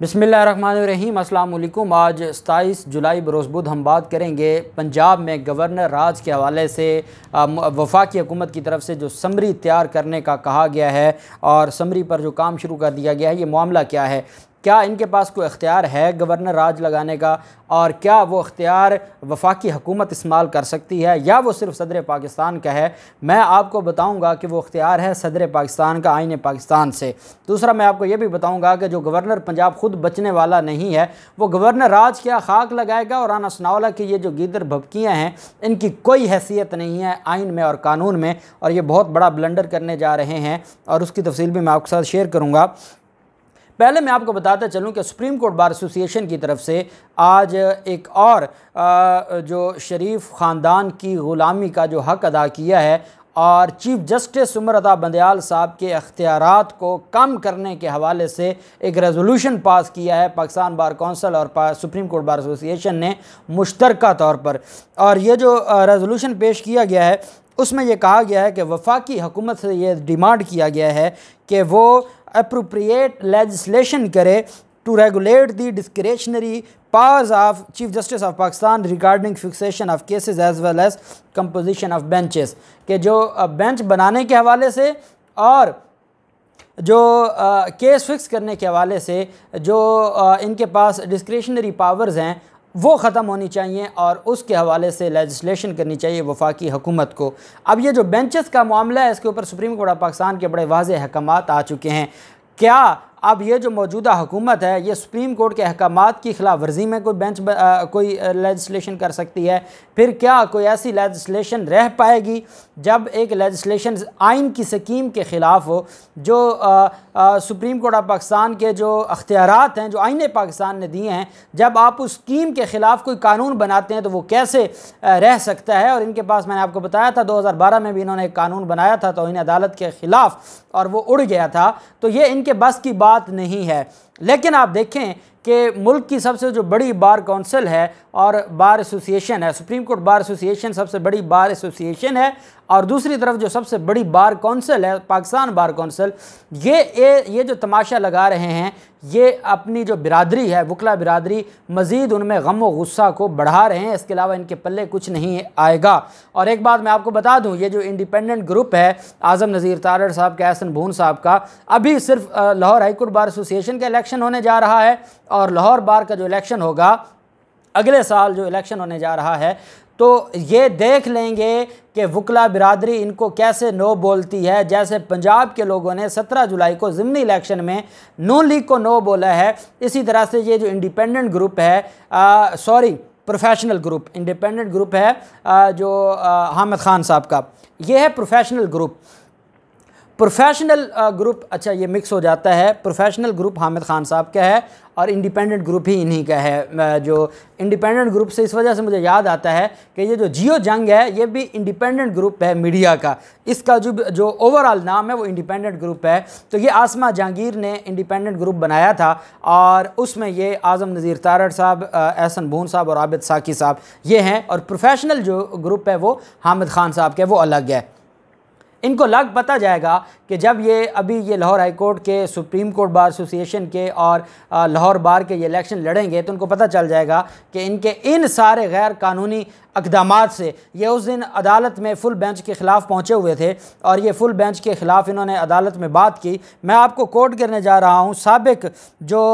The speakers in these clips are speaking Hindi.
बिसमीम अल्लाम आज सताईस जुलाई बरोज़ बुध हम बात करेंगे पंजाब में गवर्नर राज के हवाले से वफाकी हुकूमत की तरफ से जो समरी तैयार करने का कहा गया है और समरी पर जो काम शुरू कर दिया गया है ये मामला क्या है क्या इनके पास कोई अख्तियार है गवर्नर राज लगाने का और क्या वो अख्तियार वफाकी हकूमत इस्तेमाल कर सकती है या वो सिर्फ सदर पाकिस्तान का है मैं आपको बताऊंगा कि वो अख्तियार है सदर पाकिस्तान का आइन पाकिस्तान से दूसरा मैं आपको ये भी बताऊंगा कि जो गवर्नर पंजाब खुद बचने वाला नहीं है वो गवर्नर राज क्या खाक लगाएगा और राना सनावला की ये जो गीदर भबकियाँ हैं इनकी कोई हैसियत नहीं है आइन में और कानून में और ये बहुत बड़ा ब्लंडर करने जा रहे हैं और उसकी तफसील भी मैं आपके साथ शेयर करूँगा पहले मैं आपको बताता चलूँ कि सुप्रीम कोर्ट बार एसोसिएशन की तरफ से आज एक और जो शरीफ ख़ानदान की ग़ुलामी का जो हक़ अदा किया है और चीफ जस्टिस उमर अदा बंदयाल साहब के अख्तियार को कम करने के हवाले से एक रेजोल्यूशन पास किया है पाकिस्तान बार कौंसल और सुप्रीम कोर्ट बार एसोसिएशन ने मुश्तरक तौर पर और ये जो रेजोल्यूशन पेश किया गया है उसमें यह कहा गया है कि वफाकी हुकूमत से ये डिमांड किया गया है कि वो अप्रोप्रिएट लेजिस्लेशन करे to regulate the discretionary powers of chief justice of Pakistan regarding fixation of cases as well as composition of benches के जो बेंच बनाने के हवाले से और जो केस फिक्स करने के हवाले से जो uh, इनके पास डिस्क्रेशनरी पावर्स हैं वो ख़त्म होनी चाहिए और उसके हवाले से लेजिस्लेशन करनी चाहिए वफाकी हुकूमत को अब ये जो बेंचेस का मामला है इसके ऊपर सुप्रीम कोर्ट ऑफ पाकिस्तान के बड़े वाज अहकाम आ चुके हैं क्या अब ये जो मौजूदा हुकूमत है ये सुप्रीम कोर्ट के अहकाम की खिलाफ वर्जी में कोई बेंच आ, कोई लेजिस्लेशन कर सकती है फिर क्या कोई ऐसी लेजिस्लेशन रह पाएगी जब एक लेजिस्लेशन आइन की स्कीम के ख़िलाफ़ हो जो आ, आ, सुप्रीम कोर्ट ऑफ पाकिस्तान के जो अख्तियार हैं जो आइन पाकिस्तान ने दिए हैं जब आप उस स्कीम के ख़िलाफ़ कोई कानून बनाते हैं तो वो कैसे रह सकता है और इनके पास मैंने आपको बताया था दो हज़ार बारह में भी इन्होंने एक कानून बनाया था तो इन अदालत के ख़िलाफ़ और वो उड़ गया था तो ये इनके बस की बात बात नहीं है लेकिन आप देखें कि मुल्क की सबसे जो बड़ी बार काउंसिल है और बार एसोसिएशन है सुप्रीम कोर्ट बार एसोसिएशन सबसे बड़ी बार एसोसिएशन है और दूसरी तरफ जो सबसे बड़ी बार काउंसिल है पाकिस्तान बार काउंसिल ये ये जो तमाशा लगा रहे हैं ये अपनी जो बिरादरी है वकला बिरादरी मज़ीद उनमें गम व गुस्सा को बढ़ा रहे हैं इसके अलावा इनके पल्ले कुछ नहीं आएगा और एक बात मैं आपको बता दूं ये जो इंडिपेंडेंट ग्रुप है आज़म नज़ीर तारड़ साहब का एहसन भून साहब का अभी सिर्फ लाहौर हाईकोर्ट बार एसोसिएशन का इलेक्शन होने जा रहा है और लाहौर बार का जो इलेक्शन होगा अगले साल जो इलेक्शन होने जा रहा है तो ये देख लेंगे कि वकला बिरादरी इनको कैसे नो बोलती है जैसे पंजाब के लोगों ने 17 जुलाई को ज़िमनी इलेक्शन में नो लीग को नो बोला है इसी तरह से ये जो इंडिपेंडेंट ग्रुप है sorry professional group independent group है आ, जो हामिद ख़ान साहब का ये है professional group professional group uh, अच्छा ये मिक्स हो जाता है प्रोफेशनल ग्रुप हामिद खान साहब का है और इंडिपेंडेंट ग्रुप ही इन्हीं का है जो इंडिपेंडेंट ग्रुप से इस वजह से मुझे याद आता है कि ये जो जियो जंग है ये भी इंडिपेंडेंट ग्रुप है मीडिया का इसका जो जो ओवरऑल नाम है वो इंडिपेंडेंट ग्रुप है तो ये आसमा जहांगीर ने इंडिपेंडेंट ग्रुप बनाया था और उसमें ये आज़म नज़ीर तारड़ साहब uh, एहसन भून साहब और आबिद साकी साहब ये हैं और प्रोफेशनल जो ग्रुप है वो हामिद खान साहब के वो अलग है इनको लग पता जाएगा कि जब ये अभी ये लाहौर हाई कोर्ट के सुप्रीम कोर्ट बार एसोसिएशन के और लाहौर बार के ये इलेक्शन लड़ेंगे तो उनको पता चल जाएगा कि इनके इन सारे गैर कानूनी इकदाम से ये उस दिन अदालत में फुल बेंच के ख़िलाफ़ पहुँचे हुए थे और ये फुल बेंच के ख़िलाफ़ इन्होंने अदालत में बात की मैं आपको कोर्ट करने जा रहा हूँ सबक जो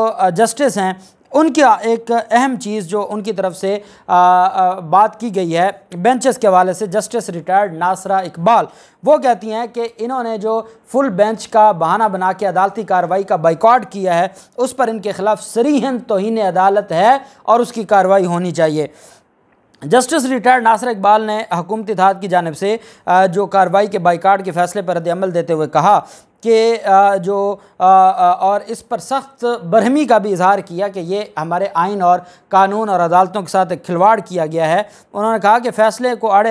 जस्टिस हैं उनका एक अहम चीज़ जो उनकी तरफ से आ, आ, बात की गई है बेंचेस के हवाले से जस्टिस रिटायर्ड नासरा इकबाल वो कहती हैं कि इन्होंने जो फुल बेंच का बहाना बना के अदालती कार्रवाई का बाइकॉट किया है उस पर इनके खिलाफ सरीहन तोहन अदालत है और उसकी कार्रवाई होनी चाहिए जस्टिस रिटायर्ड नासर इकबाल ने हकूमती थाद की जानब से जो कार्रवाई के बाइकाट के फैसले पर रद्दमल देते हुए कहा के जो और इस पर सख्त बरहमी का भी इजहार किया कि ये हमारे आइन और कानून और अदालतों के साथ खिलवाड़ किया गया है उन्होंने कहा कि फ़ैसले को आड़े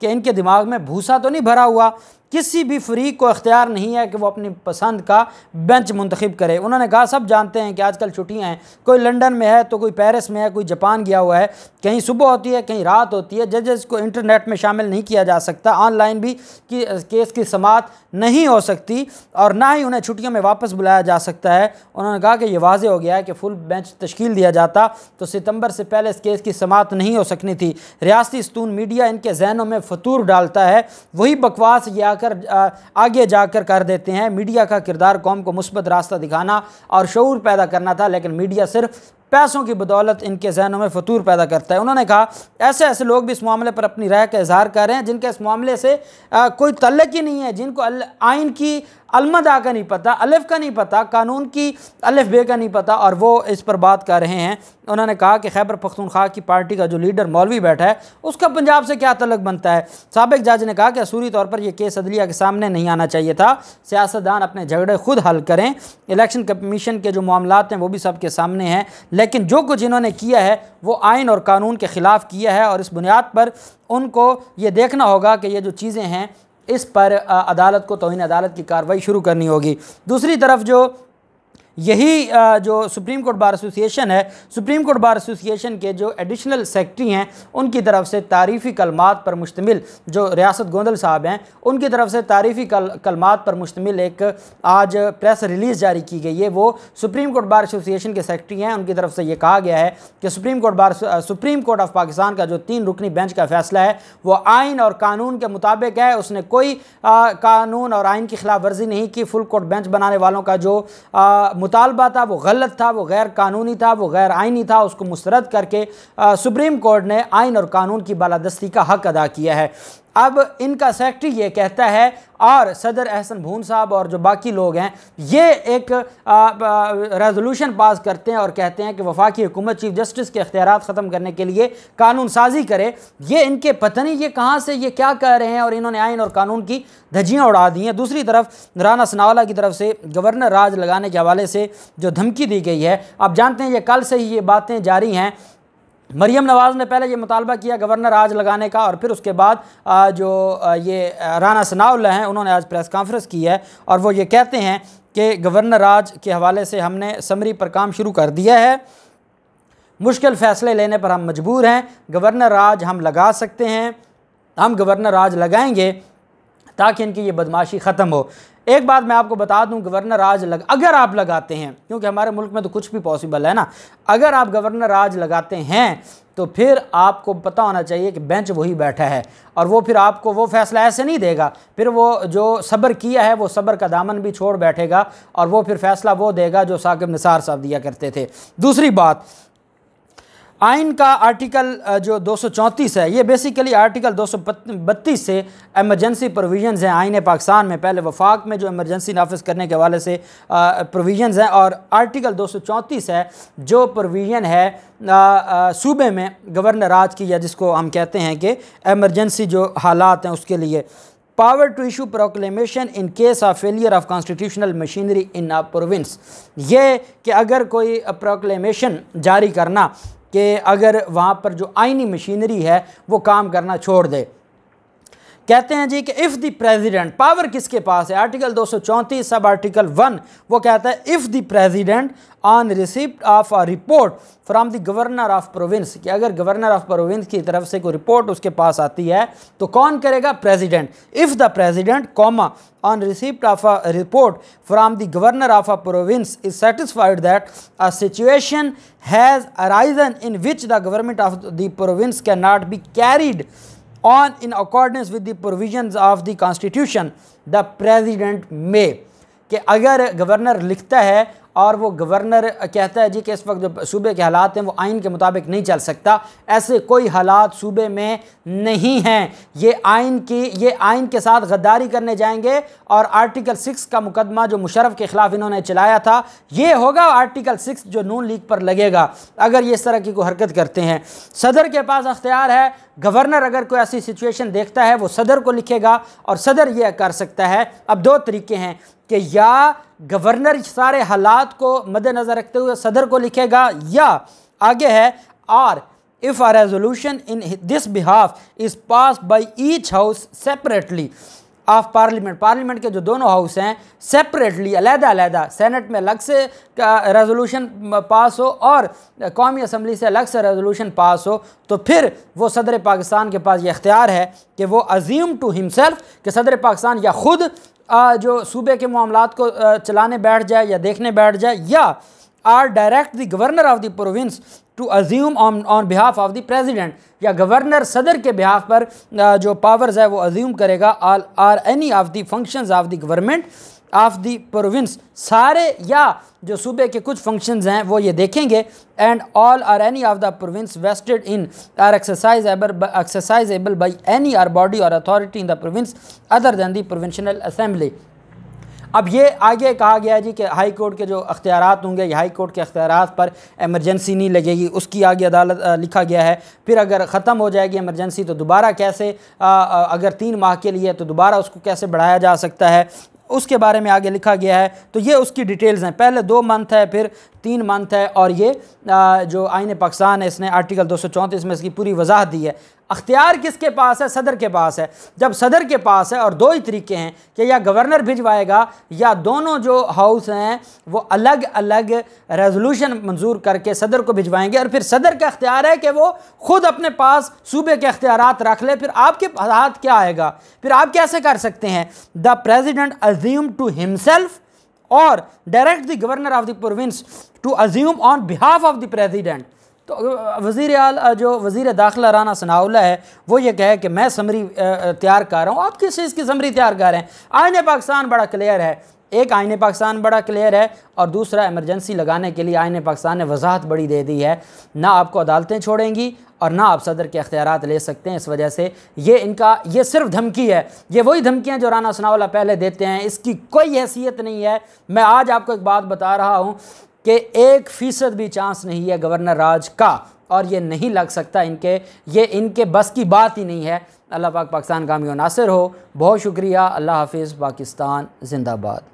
कि इनके दिमाग में भूसा तो नहीं भरा हुआ किसी भी फरीक को अख्तियार नहीं है कि वो अपनी पसंद का बेंच मंतखब करे उन्होंने कहा सब जानते हैं कि आजकल छुट्टियाँ हैं कोई लंदन में है तो कोई पेरिस में है कोई जापान गया हुआ है कहीं सुबह होती है कहीं रात होती है जजेस को इंटरनेट में शामिल नहीं किया जा सकता ऑनलाइन भी कि, केस की समात नहीं हो सकती और ना ही उन्हें छुट्टियों में वापस बुलाया जा सकता है उन्होंने कहा कि यह वाज हो गया है कि फुल बेंच तश्कील दिया जाता तो सितंबर से पहले इस केस की समात नहीं हो सकनी थी रियाती स्तून मीडिया इनके जहनों में फतूर डालता है वही बकवास ये आकर जाकर आगे जाकर कर देते हैं मीडिया का किरदार कौम को मुस्बत रास्ता दिखाना और शूर पैदा करना था लेकिन मीडिया सिर्फ पैसों की बदौलत इनके जहनों में फतूर पैदा करता है उन्होंने कहा ऐसे ऐसे लोग भी इस मामले पर अपनी राय का इजहार कर रहे हैं जिनके इस मामले से आ, कोई तल्लक ही नहीं है जिनको आइन की अलमदा का नहीं पता अलिफ का नहीं पता कानून की अलिफ बे का नहीं पता और वो इस पर बात कर रहे हैं उन्होंने कहा कि खैबर पख्तूनख्वा की पार्टी का जो लीडर मौलवी बैठा है उसका पंजाब से क्या तलक बनता है सबक जज ने कहा कि असूरी तौर पर यह केस अदलिया के सामने नहीं आना चाहिए था सियासतदान अपने झगड़े खुद हल करें इलेक्शन कमीशन के जो मामला हैं वो भी सबके सामने हैं लेकिन जो कुछ इन्होंने किया है वो आइन और कानून के ख़िलाफ़ किया है और इस बुनियाद पर उनको ये देखना होगा कि ये जो चीज़ें हैं इस पर अदालत को तोहन अदालत की कार्रवाई शुरू करनी होगी दूसरी तरफ जो यही जो सुप्रीम कोर्ट बार एसोसिएशन है सुप्रीम कोर्ट बार एसोसिएशन के जो एडिशनल सेक्रेटरी हैं उनकी तरफ से तारीफ़ी कलमात पर मुश्तमिल जो रियासत गोंदल साहब हैं उनकी तरफ से तारीफ़ी कल कलमात पर मुश्तमिल एक आज प्रेस रिलीज़ जारी की गई है वो सुप्रीम कोर्ट बार एसोसिएशन के सेक्रेटरी हैं उनकी तरफ से ये कहा गया है कि supreme court bar supreme court of Pakistan का जो तीन रुकनी बेंच का फैसला है वो आइन और कानून के मुताबिक है उसने कोई आ, कानून और आइन की खिलाफ वर्जी नहीं की फुल कोर्ट बेंच बनाने वालों का जो आ, मुतालबा था वो गलत था वो गैर कानूनी था वो गैर आइनी था उसको मुस्रद करके सुप्रीम कोर्ट ने आइन और कानून की बालादस्ती का हक अदा किया है अब इनका सेक्रेटरी ये कहता है और सदर अहसन भून साहब और जो बाकी लोग हैं ये एक रेजोल्यूशन पास करते हैं और कहते हैं कि वफाकी हुकूमत चीफ जस्टिस के अख्तियार ख़त्म करने के लिए कानून साजी करे ये इनके पता नहीं ये कहाँ से ये क्या कह रहे हैं और इन्होंने आइन और कानून की धज्जियाँ उड़ा दी हैं दूसरी तरफ राना सनावला की तरफ से गवर्नर राज लगाने के हवाले से जो धमकी दी गई है आप जानते हैं ये कल से ही ये बातें जारी हैं मरीम नवाज़ ने पहले ये मुतालबा किया गवर्नर आज लगाने का और फिर उसके बाद जो ये राना सनाउल्ला हैं उन्होंने आज प्रेस कॉन्फ्रेंस की है और वो ये कहते हैं कि गवर्नर राज के हवाले से हमने समरी पर काम शुरू कर दिया है मुश्किल फ़ैसले लेने पर हम मजबूर हैं गवर्नर राज हम लगा सकते हैं हम गवर्नर राज लगाएंगे ताकि इनकी ये बदमाशी ख़त्म हो एक बात मैं आपको बता दूं गवर्नर आज लग अगर आप लगाते हैं क्योंकि हमारे मुल्क में तो कुछ भी पॉसिबल है ना अगर आप गवर्नर आज लगाते हैं तो फिर आपको पता होना चाहिए कि बेंच वही बैठा है और वो फिर आपको वो फैसला ऐसे नहीं देगा फिर वो जो सब्र किया है वो सब्र का दामन भी छोड़ बैठेगा और वो फिर फैसला वो देगा जो साकिब निसार साहब दिया करते थे दूसरी बात आइन का आर्टिकल जो 234 है ये बेसिकली आर्टिकल 232 से एमरजेंसी प्रोविजंस हैं आइन पाकिस्तान में पहले वफाक में जो एमरजेंसी नाफिज करने के हवाले से प्रोविजंस हैं और आर्टिकल 234 है जो प्रोविजन है सूबे में गवर्नर राज की या जिसको हम कहते हैं कि एमरजेंसी जो हालात हैं उसके लिए power to issue proclamation in case of failure of constitutional machinery in a province ये कि अगर कोई प्रोक्लेमेशन जारी करना कि अगर वहाँ पर जो आइनी मशीनरी है वो काम करना छोड़ दे कहते हैं जी कि इफ़ द प्रेसिडेंट पावर किसके पास है आर्टिकल 234 सब आर्टिकल 1 वो कहता है if the president on receipt of a report from the governor of province कि अगर गवर्नर ऑफ प्रोविंस की तरफ से कोई रिपोर्ट उसके पास आती है तो कौन करेगा president if the president comma on receipt of a report from the governor of a province is satisfied that a situation has arisen in which the government of the province can not be carried on in accordance with the provisions of the constitution the president may कि अगर गवर्नर लिखता है और वो गवर्नर कहता है जी कि इस वक्त जो सूबे के हालात हैं वो आइन के मुताबिक नहीं चल सकता ऐसे कोई हालात सूबे में नहीं हैं ये आइन की ये आइन के साथ गद्दारी करने जाएंगे और आर्टिकल सिक्स का मुकदमा जो मुशरफ के ख़िलाफ़ इन्होंने चलाया था ये होगा आर्टिकल सिक्स जो नून लीग पर लगेगा अगर ये इस तरह की कोई हरकत करते हैं सदर के पास अख्तियार है गवर्नर अगर कोई ऐसी सिचुएशन देखता है वो सदर को लिखेगा और सदर यह कर सकता है अब दो तरीके हैं कि या गवर्नर सारे हालात को मद्दनज़र रखते हुए सदर को लिखेगा या आगे है or if a resolution in this behalf is pass by each house separately of parliament parliament के जो दोनों हाउस हैं सेपरेटली अलहदा अलहदा सेनेट में अलग से रेजोल्यूशन पास हो और कौमी असम्बली से अलग से रेजोल्यूशन पास हो तो फिर वो सदर पाकिस्तान के पास ये अख्तियार है कि वो अजीम टू हिमसेल्फ कि सदर पाकिस्तान या ख़ुद जो सूबे के मामला को चलाने बैठ जाए या देखने बैठ जाए या or direct the governor of the province to assume on behalf of the president या गवर्नर सदर के बिहाफ पर जो पावर्स है वो अज्यूम करेगा or any of the functions of the government of the province सारे या जो सूबे के कुछ फंक्शंस हैं वो ये देखेंगे and all or any of the province vested in or exercise exercisable by any or body or authority in the province other than the provincial assembly अब ये आगे कहा गया है जी कि हाई कोर्ट के जो अख्तियार होंगे या हाई कोर्ट के अख्तियार पर एमरजेंसी नहीं लगेगी उसकी आगे अदालत लिखा गया है फिर अगर ख़त्म हो जाएगी एमरजेंसी तो दोबारा कैसे आ, अगर तीन माह के लिए तो दोबारा उसको कैसे बढ़ाया जा सकता है उसके बारे में आगे लिखा गया है तो ये उसकी डिटेल्स हैं पहले दो मंथ है फिर तीन मंथ है और ये जो आइन पाकिस्तान है इसने आर्टिकल दो में इसकी पूरी वजाहत दी है अख्तियार किसके पास है सदर के पास है जब सदर के पास है और दो ही तरीके हैं कि या गवर्नर भिजवाएगा या दोनों जो हाउस हैं वो अलग अलग रेजोल्यूशन मंजूर करके सदर को भिजवाएंगे और फिर सदर का अख्तियार है कि वो खुद अपने पास सूबे के अख्तियार रख ले फिर आपके हाथ क्या आएगा फिर आप कैसे कर सकते हैं the president assume to himself or direct the governor of the province to assume on behalf of the president तो वजीर आल जो वजीर दाखिला राना सनाउल्ला है वो ये कहे कि मैं समरी तैयार कर रहा हूँ आप किस चीज़ की समरी तैयार कर रहे हैं आइन पाकिस्तान बड़ा क्लियर है एक आइन पाकिस्तान बड़ा क्लियर है और दूसरा एमरजेंसी लगाने के लिए आइन पाकिस्तान ने वजाहत बड़ी दे दी है ना आपको अदालतें छोड़ेंगी और ना आप सदर के अख्तियार ले सकते हैं इस वजह से ये इनका ये सिर्फ धमकी है ये वही धमकियाँ जो राना सनावला पहले देते हैं इसकी कोई हैसियत नहीं है मैं आज आपको एक बात बता रहा हूँ कि एक फ़ीसद भी चांस नहीं है गवर्नर राज का और ये नहीं लग सकता इनके ये इनके बस की बात ही नहीं है अल्लाह पाक पाकिस्तान कामयो नासिर हो बहुत शुक्रिया अल्लाह हाफिज़ पाकिस्तान जिंदाबाद